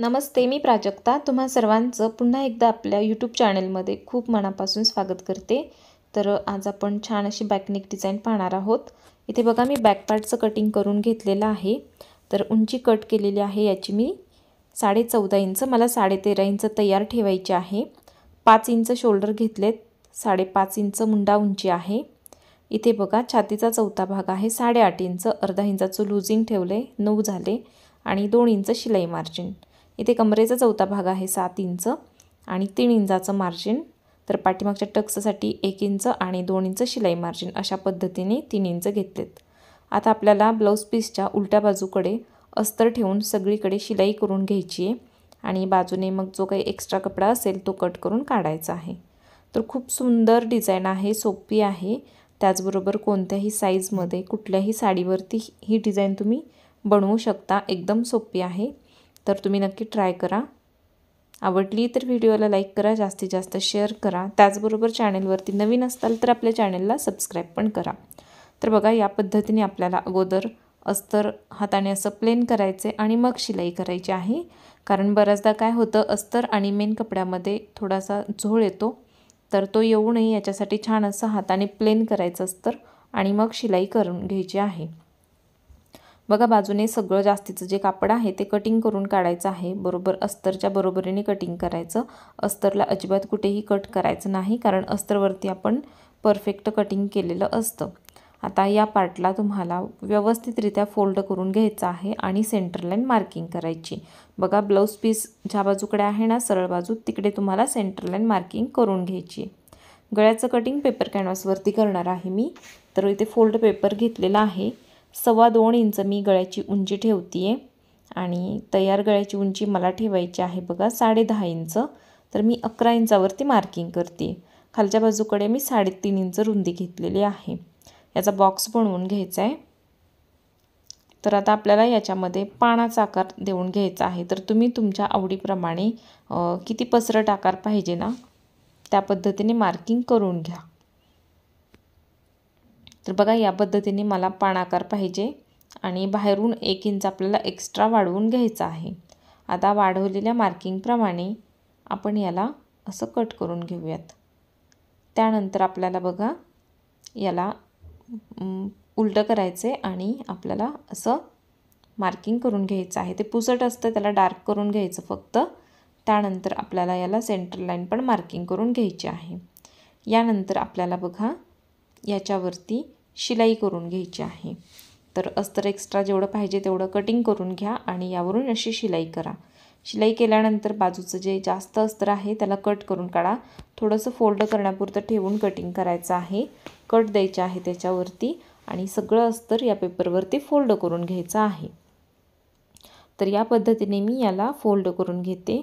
नमस्ते मी प्राजक्ता तुम्हा सर्वांचं पुन्हा एकदा आपल्या यूट्यूब चॅनलमध्ये खूप मनापासून स्वागत करते तर आज आपण छान अशी बॅकनिक डिझाईन पाहणार आहोत इथे बघा मी बॅकपार्टचं कटिंग करून घेतलेलं आहे तर उंची कट केलेली आहे याची मी साडे चौदा इंच मला साडे तेरा इंच तयार ठेवायची आहे पाच इंच शोल्डर घेतलेत साडेपाच इंच मुंडा उंची आहे इथे बघा छातीचा चौथा भाग आहे साडेआठ इंच अर्धा इंचाचं लुझिंग ठेवले नऊ झाले आणि दोन इंच शिलाई मार्जिन इथे कमरेचा चौथा भाग आहे सात इंच आणि तीन इंचाचं मार्जिन तर पाठीमागच्या टक्ससाठी एक इंच आणि दोन इंच शिलाई मार्जिन अशा पद्धतीने तीन इंच घेतलेत आता आपल्याला ब्लाऊज पीसच्या उलट्या बाजूकडे अस्तर ठेवून सगळीकडे शिलाई करून घ्यायची आहे आणि बाजूने मग जो काही एक्स्ट्रा कपडा असेल तो कट करून काढायचा आहे तर खूप सुंदर डिझाईन आहे सोपी आहे त्याचबरोबर कोणत्याही साईजमध्ये कुठल्याही साडीवरती ही डिझाईन तुम्ही बनवू शकता एकदम सोपी आहे तर तुम्ही नक्की ट्राय करा आवडली तर व्हिडिओला लाईक करा जास्तीत जास्त शेअर करा त्याचबरोबर चॅनेलवरती नवीन असाल तर आपल्या चॅनेलला सबस्क्राईब पण करा तर बघा या पद्धतीने आपल्याला अगोदर अस्तर हाताने असं प्लेन करायचे आणि मग शिलाई करायची आहे कारण बऱ्याचदा काय होतं अस्तर आणि मेन कपड्यामध्ये थोडासा झोळ येतो तर तो येऊ नये याच्यासाठी छान असं हाताने प्लेन करायचं अस्तर आणि मग शिलाई करून घ्यायची आहे बघा बाजूने सगळं जास्तीचं जे कापड आहे ते कटिंग करून काढायचं आहे बरोबर अस्तरच्या बरोबरीने कटिंग करायचं अस्तरला अजिबात कुठेही कट करायचं नाही कारण अस्तरवरती आपण परफेक्ट कटिंग केलेलं असतं आता या पार्टला तुम्हाला व्यवस्थितरित्या फोल्ड करून घ्यायचं आहे आणि सेंटर मार्किंग करायची बघा ब्लाऊज पीस ज्या बाजूकडे आहे ना सरळ बाजू तिकडे तुम्हाला सेंटर मार्किंग करून घ्यायची गळ्याचं कटिंग पेपर कॅनव्हासवरती करणार आहे मी तर इथे फोल्ड पेपर घेतलेला आहे सव्वा दोन इंच मी गळ्याची उंची ठेवते आहे आणि तयार गळ्याची उंची मला ठेवायची आहे बघा साडे दहा इंच तर मी अकरा इंचावरती मार्किंग करते खालच्या बाजूकडे मी साडेतीन इंच रुंदी घेतलेली आहे याचा बॉक्स बनवून घ्यायचा आहे तर आता आपल्याला याच्यामध्ये पानाचा आकार देऊन घ्यायचा आहे तर तुम्ही तुमच्या आवडीप्रमाणे किती पसरट आकार पाहिजे ना त्या पद्धतीने मार्किंग करून घ्या तर बघा या पद्धतीने मला पाणाकार पाहिजे आणि बाहेरून एक इंच आपल्याला एक्स्ट्रा वाढवून घ्यायचा आहे आता वाढवलेल्या मार्किंगप्रमाणे आपण याला असं कट करून घेऊयात त्यानंतर आपल्याला बघा याला उलटं करायचं आहे आणि आपल्याला असं मार्किंग करून घ्यायचं आहे ते पुसट असतं त्याला डार्क करून घ्यायचं फक्त त्यानंतर आपल्याला याला सेंटर लाईन पण मार्किंग करून घ्यायची आहे यानंतर आपल्याला बघा याच्यावरती शिलाई करून घ्यायची आहे तर अस्तर एक्स्ट्रा जेवढं पाहिजे तेवढं कटिंग करून घ्या आणि यावरून अशी शिलाई करा शिलाई केल्यानंतर बाजूचं जे जास्त अस्तर आहे त्याला कट करून काढा थोडंसं फोल्ड करण्यापुरतं ठेवून कटिंग करायचं आहे कट द्यायचं आहे त्याच्यावरती आणि सगळं अस्तर या पेपरवरती फोल्ड करून घ्यायचं आहे तर या पद्धतीने मी याला फोल्ड करून घेते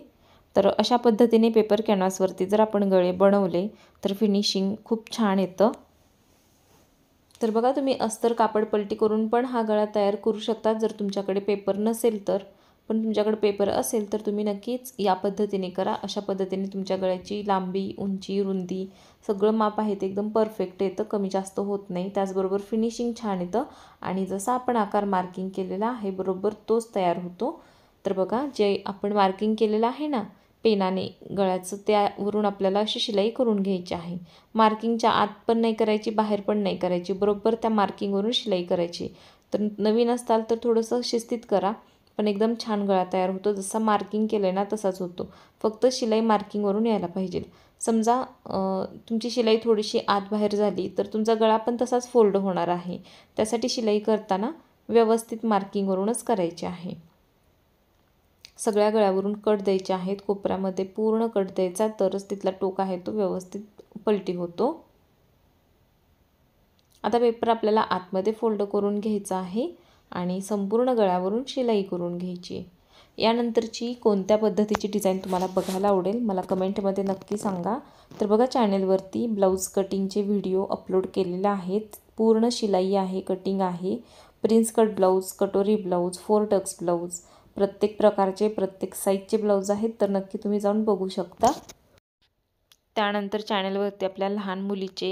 तर अशा पद्धतीने पेपर कॅनव्हासवरती जर आपण गळे बनवले तर फिनिशिंग खूप छान येतं तर बघा तुम्ही अस्तर कापड पलटी करून पण हा गळा तयार करू शकता जर तुमच्याकडे पेपर नसेल तर पण तुमच्याकडे पेपर असेल तर तुम्ही नक्कीच या पद्धतीने करा अशा पद्धतीने तुमच्या गळ्याची लांबी उंची रुंदी सगळं माप आहे ते एकदम परफेक्ट येतं कमी जास्त होत नाही त्याचबरोबर फिनिशिंग छान येतं आणि जसा आपण आकार मार्किंग केलेला आहे बरोबर तोच तयार होतो तर बघा जे आपण मार्किंग केलेलं आहे ना पेनाने गळ्याचं त्यावरून आपल्याला अशी शिलाई करून घ्यायची आहे मार्किंगच्या आत पण नाही करायची बाहेर पण नाही करायची बरोबर त्या मार्किंगवरून शिलाई करायची तर नवीन असताल तर थोडंसं शिस्तीत करा पण एकदम छान गळा तयार होतो जसा मार्किंग केलं आहे ना तसाच होतो फक्त शिलाई मार्किंगवरून यायला पाहिजे समजा तुमची शिलाई थोडीशी आत बाहेर झाली तर तुमचा गळा पण तसाच फोल्ड होणार आहे त्यासाठी शिलाई करताना व्यवस्थित मार्किंगवरूनच करायची आहे सगळ्या गळ्यावरून कट द्यायचे आहेत कोपऱ्यामध्ये पूर्ण कट द्यायचा तरच तिथला टोक आहे तो व्यवस्थित पलटी होतो आता पेपर आपल्याला आतमध्ये फोल्ड करून घ्यायचा आहे आणि संपूर्ण गळ्यावरून शिलाई करून घ्यायची यानंतरची कोणत्या पद्धतीची डिझाईन तुम्हाला बघायला आवडेल मला कमेंटमध्ये नक्की सांगा तर बघा चॅनेलवरती ब्लाऊज कटिंगचे व्हिडिओ अपलोड केलेले आहेत पूर्ण शिलाई आहे कटिंग आहे prince cut blouse katori blouse four tucks blouse प्रत्येक प्रकारचे प्रत्येक साईजचे ब्लाऊज आहेत तर नक्की तुम्ही जाऊन बघू शकता त्यानंतर चॅनलवरती आपल्या लहान मुलीचे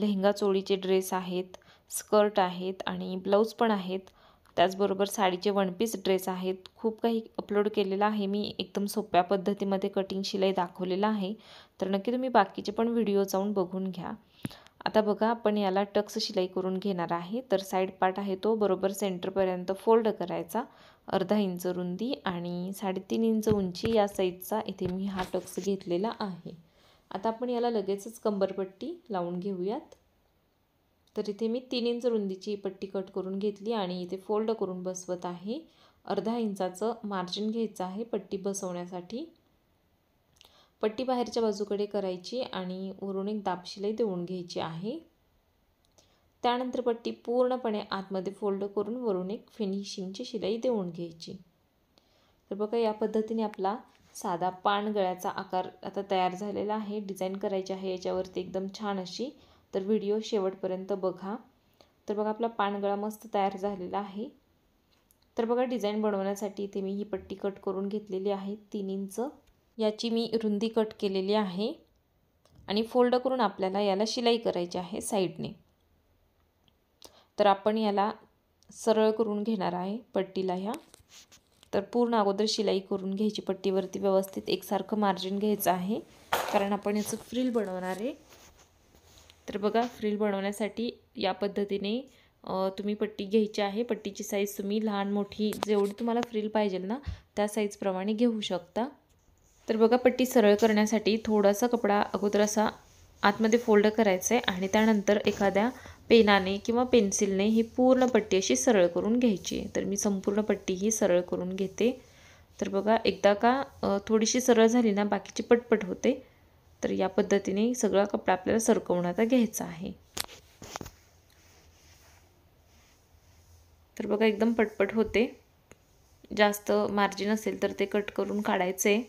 लेहंगा चोळीचे ड्रेस आहेत स्कर्ट आहेत आणि ब्लाऊज पण आहेत त्याचबरोबर साडीचे वन पीस ड्रेस आहेत खूप काही अपलोड केलेलं आहे मी एकदम सोप्या पद्धतीमध्ये कटिंग शिलाई दाखवलेला आहे तर नक्की तुम्ही बाकीचे पण व्हिडिओ जाऊन बघून घ्या आता बघा आपण याला टक्स शिलाई करून घेणार आहे तर साईड पार्ट आहे तो बरोबर सेंटरपर्यंत फोल्ड करायचा अर्धा इंच रुंदी आणि साडेतीन इंच उंची या साईजचा इथे मी हा टक्स घेतलेला आहे आता आपण याला लगेचच कंबरपट्टी लावून घेऊयात तर इथे मी तीन इंच रुंदीची पट्टी कट करून घेतली आणि इथे फोल्ड करून बसवत आहे अर्धा इंचाचं मार्जिन घ्यायचं आहे पट्टी बसवण्यासाठी पट्टी बाहेरच्या बाजूकडे करायची आणि वरून एक दापशिलाई देऊन घ्यायची आहे त्यानंतर पट्टी पूर्णपणे आतमध्ये फोल्ड करून वरून एक फिनिशिंगची शिलाई देऊन घ्यायची तर बघा या पद्धतीने आपला साधा पानगळ्याचा आकार आता तयार झालेला आहे डिझाईन करायची आहे याच्यावरती एकदम छान अशी तर व्हिडिओ शेवटपर्यंत बघा तर बघा आपला पानगळा मस्त तयार झालेला आहे तर बघा डिझाईन बनवण्यासाठी इथे मी ही पट्टी कट करून घेतलेली आहे तीन इंच याची मी रुंदी कट केलेली आहे आणि फोल्ड करून आपल्याला याला शिलाई करायची आहे साईडने तर आपण याला सरळ करून घेणार आहे पट्टीला ह्या तर पूर्ण अगोदर शिलाई करून घ्यायची पट्टीवरती व्यवस्थित एकसारखं मार्जिन घ्यायचं आहे कारण आपण याचं फ्रिल बनवणार आहे तर बघा फ्रिल बनवण्यासाठी या पद्धतीने तुम्ही पट्टी घ्यायची आहे पट्टीची साईज तुम्ही लहान मोठी जेवढी तुम्हाला फ्रिल पाहिजे ना त्या साईजप्रमाणे घेऊ शकता तर बघा पट्टी सरळ करण्यासाठी थोडासा कपडा अगोदर असा आतमध्ये फोल्ड करायचं आहे आणि त्यानंतर एखाद्या पेनाने किंवा पेन्सिलने ही पूर्ण पट्टी अशी सरळ करून घ्यायची तर मी संपूर्ण पट्टी ही सरळ करून घेते तर बघा एकदा का थोडीशी सरळ झाली ना बाकीची पटपट होते तर या पद्धतीने सगळा कपडा आपल्याला सरकवून आता घ्यायचा आहे तर बघा एकदम पटपट होते जास्त मार्जिन असेल तर ते कट करून काढायचे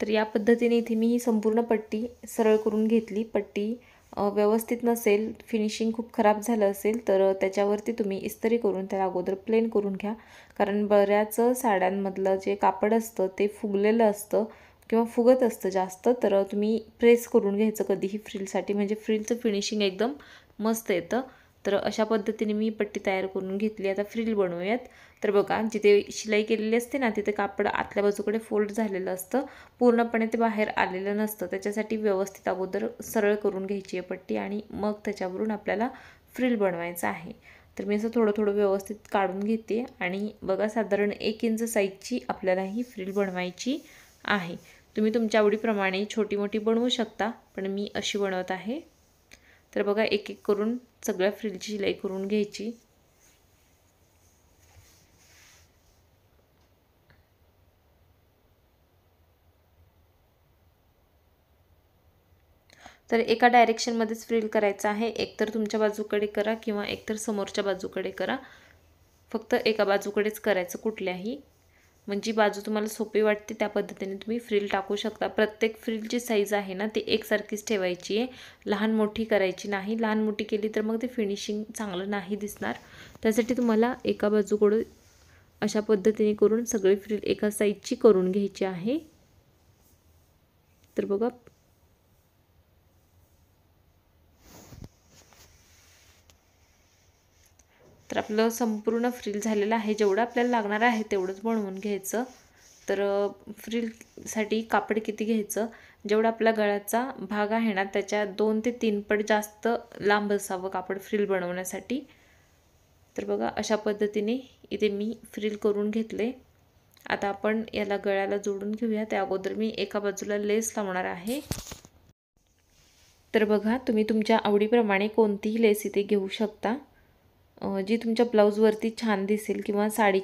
तर या पद्धतीने इथे मी ही संपूर्ण पट्टी सरळ करून घेतली पट्टी व्यवस्थित नसेल फिनिशिंग खूप खराब झालं असेल तर त्याच्यावरती तुम्ही इस्त्री करून त्याला अगोदर प्लेन करून घ्या कारण बऱ्याच साड्यांमधलं जे कापड असतं ते फुगलेलं असतं किंवा फुगत असतं जास्त तर तुम्ही प्रेस करून घ्यायचं कधीही फ्रिलसाठी म्हणजे फ्रिलचं फिनिशिंग एकदम मस्त येतं तर अशा पद्धतीने मी पट्टी तयार करून घेतली आता फ्रील बनवूयात तर बघा जिथे शिलाई केलेली असते ना तिथे कापड आतल्या बाजूकडे फोल्ड झालेलं असतं पूर्णपणे ते बाहेर आलेलं नसतं त्याच्यासाठी व्यवस्थित अगोदर सरळ करून घ्यायची आहे पट्टी आणि मग त्याच्यावरून आपल्याला फ्रिल बनवायचं आहे तर मी असं थोडं थोडं व्यवस्थित काढून घेते आणि बघा साधारण एक इंच साईजची आपल्याला ही फ्रील बनवायची आहे तुम्ही तुमच्या आवडीप्रमाणे छोटी मोठी बनवू शकता पण मी अशी बनवत आहे तर बघा एक एक करून सगळ्या फ्रिलची शिलाई करून घ्यायची तर एका डायरेक्शनमध्येच फ्रिल करायचं आहे एकतर तुमच्या बाजूकडे करा किंवा एकतर समोरच्या बाजूकडे करा फक्त एका बाजूकडेच करायचं कुठल्याही मग म्हणजे जी बाजू तुम्हाला सोपी वाटते त्या पद्धतीने तुम्ही फ्रील टाकू शकता प्रत्येक फ्रीलची साईज आहे ना ती एकसारखीच ठेवायची आहे लहान मोठी करायची नाही लहान मोठी केली तर मग ते फिनिशिंग चांगलं नाही दिसणार त्यासाठी तुम्हाला एका बाजूकडून अशा पद्धतीने करून सगळी फ्रील एका साईजची करून घ्यायची आहे तर बघा तर आपलं संपूर्ण फ्रील झालेलं आहे जेवढं आपल्याला लागणार आहे तेवढंच बनवून घ्यायचं तर फ्रीलसाठी कापड किती घ्यायचं जेवढा आपला गळ्याचा भाग आहे ना त्याच्या दोन ते तीन पट जास्त लांब असावं कापड फ्रील बनवण्यासाठी तर बघा अशा पद्धतीने इथे मी फ्रील करून घेतले आता आपण याला गळ्याला जोडून घेऊया त्या अगोदर मी एका बाजूला लेस लावणार आहे तर बघा तुम्ही तुमच्या आवडीप्रमाणे कोणतीही लेस इथे घेऊ शकता जी तुमच्या ब्लाऊजवरती छान दिसेल किंवा साडी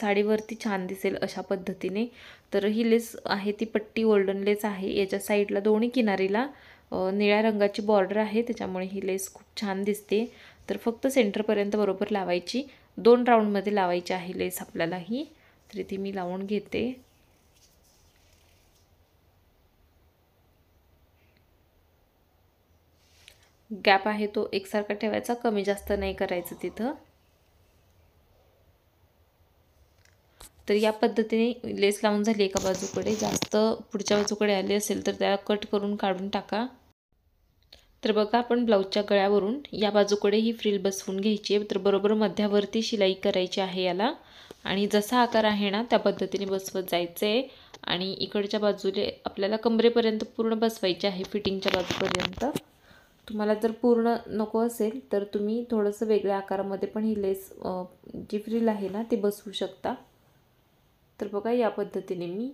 साडीवरती छान दिसेल अशा पद्धतीने तर ही लेस आहे ती पट्टी गोल्डन लेस आहे याच्या साईडला दोन्ही किनारीला निळ्या रंगाची बॉर्डर आहे त्याच्यामुळे ही लेस खूप छान दिसते तर फक्त सेंटरपर्यंत बरोबर लावायची दोन राऊंडमध्ये लावायची आहे लेस आपल्याला ही तर ती मी लावून घेते गॅप आहे तो एकसारखा ठेवायचा कमी जास्त नाही करायचं तिथं तर या पद्धतीने लेस लावून झाली एका बाजूकडे जास्त पुढच्या बाजूकडे आली असेल तर त्याला कट करून काढून टाका तर बघा आपण ब्लाऊजच्या गळ्यावरून या बाजूकडे ही फ्रिल बसवून घ्यायची आहे तर बरोबर मध्यावरती शिलाई करायची आहे याला आणि जसा आकार आहे ना त्या पद्धतीने बसवत जायचं आहे आणि इकडच्या बाजूला आपल्याला कमरेपर्यंत पूर्ण बसवायची आहे फिटिंगच्या बाजूपर्यंत तुम्हाला जर पूर्ण नको असेल तर तुम्ही थोडंसं वेगळ्या आकारामध्ये पण ही लेस जी फ्रील आहे ना ती बसवू शकता तर बघा या पद्धतीने मी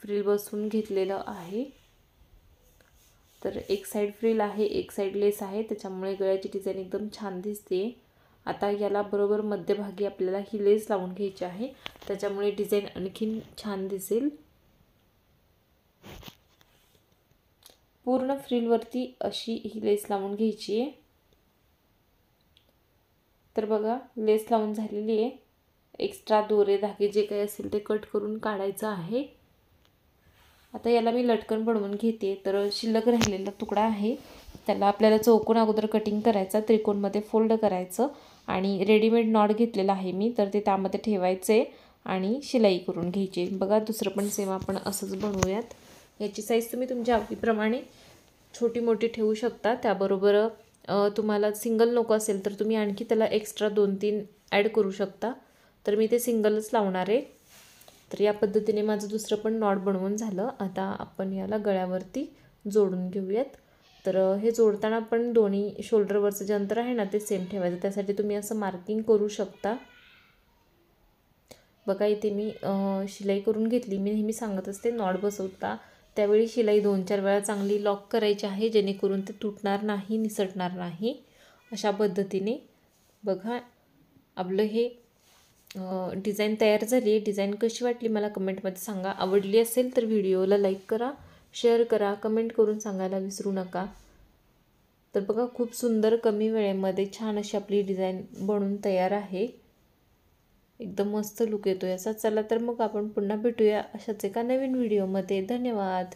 फ्रील बसवून घेतलेलं आहे तर एक साईड फ्रील आहे एक साईड लेस आहे त्याच्यामुळे गळ्याची डिझाईन एकदम छान दिसते आता याला बरोबर मध्यभागी आपल्याला ही लेस लावून घ्यायची आहे त्याच्यामुळे डिझाईन आणखीन छान दिसेल पूर्ण फ्रिलवरती अशी ही लेस लावून घ्यायची आहे तर बघा लेस लावून झालेली आहे एक्स्ट्रा दोरे धागे जे काही असेल ते कट करून काढायचं आहे आता याला मी लटकन बनवून घेते तर शिल्लक राहिलेला तुकडा आहे त्याला आपल्याला चौकोन अगोदर कटिंग करायचा त्रिकोणमध्ये फोल्ड करायचं आणि रेडीमेड नॉट घेतलेला आहे मी तर ते त्यामध्ये ठेवायचे आणि शिलाई करून घ्यायची बघा दुसरं पण सेम आपण असंच बनवूयात याची साईज तुम्ही तुमच्या आवडीप्रमाणे छोटी मोठी ठेवू शकता त्याबरोबर तुम्हाला सिंगल नको असेल तर तुम्ही आणखी त्याला एक्स्ट्रा दोन तीन ॲड करू शकता तर मी ते सिंगलच लावणार आहे तर या पद्धतीने माझं दुसरं पण नॉट बनवून झालं आता आपण याला गळ्यावरती जोडून घेऊयात तर हे जोडताना पण दोन्ही शोल्डरवरचं जे अंतर आहे ना ते सेम ठेवायचं त्यासाठी तुम्ही असं मार्किंग करू शकता बघा इथे मी शिलाई करून घेतली मी नेहमी सांगत असते नॉट बसवता त्यावेळी शिलाई दोन चार वेळा चांगली लॉक करायची आहे जेणेकरून ते तुटणार नाही निसटणार नाही अशा पद्धतीने बघा आपलं हे डिझाईन तयार झाली आहे डिझाईन कशी वाटली मला कमेंटमध्ये सांगा आवडली असेल तर व्हिडिओला लाईक करा शेअर करा कमेंट करून सांगायला विसरू नका तर बघा खूप सुंदर कमी वेळेमध्ये छान अशी आपली डिझाईन बनून तयार आहे एकदम मस्त लुक येतो याचा चला तर मग आपण पुन्हा भेटूया अशाच एका नवीन व्हिडिओमध्ये धन्यवाद